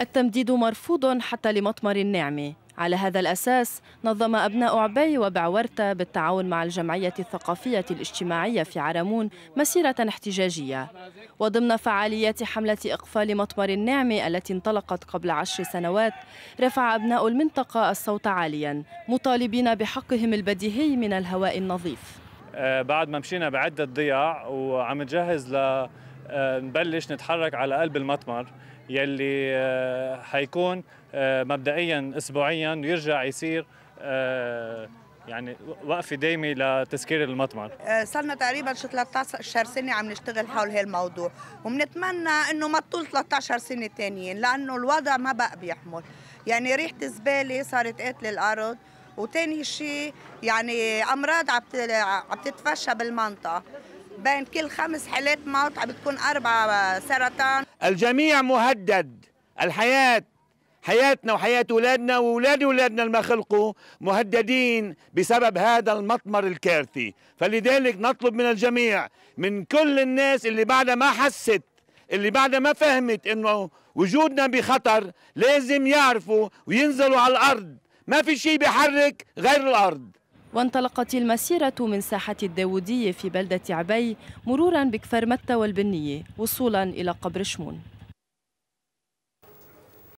التمديد مرفوض حتى لمطمر النعمة على هذا الأساس نظم أبناء عبي وبعورتة بالتعاون مع الجمعية الثقافية الاجتماعية في عرمون مسيرة احتجاجية وضمن فعاليات حملة إقفال مطمر النعمة التي انطلقت قبل عشر سنوات رفع أبناء المنطقة الصوت عاليا مطالبين بحقهم البديهي من الهواء النظيف آه، بعد ما مشينا بعدة ضياع وعم نجهز ل آه، نبلش نتحرك على قلب المطمر يلي آه، حيكون آه، مبدئيا اسبوعيا ويرجع يصير يعني وقفه دايمه لتسكير المطمر صرنا تقريبا شي 13 سنه عم نشتغل حول هالموضوع وبنتمنى انه ما تطول 13 سنه ثانيين لانه الوضع ما بقى بيحمل يعني ريحه الزباله صارت قاتله الارض وتاني شيء يعني امراض عم عم تتفشى بالمنطقه بين كل خمس حالات موت عم بتكون أربعة آه، سرطان الجميع مهدد الحياة حياتنا وحياة أولادنا وأولاد أولادنا ما خلقوا مهددين بسبب هذا المطمر الكارثي فلذلك نطلب من الجميع من كل الناس اللي بعد ما حست اللي بعد ما فهمت انه وجودنا بخطر لازم يعرفوا وينزلوا على الارض ما في شيء بيحرك غير الارض وانطلقت المسيرة من ساحة الداودية في بلدة عبي مرورا بكفر متى والبنية وصولا إلى قبر شمون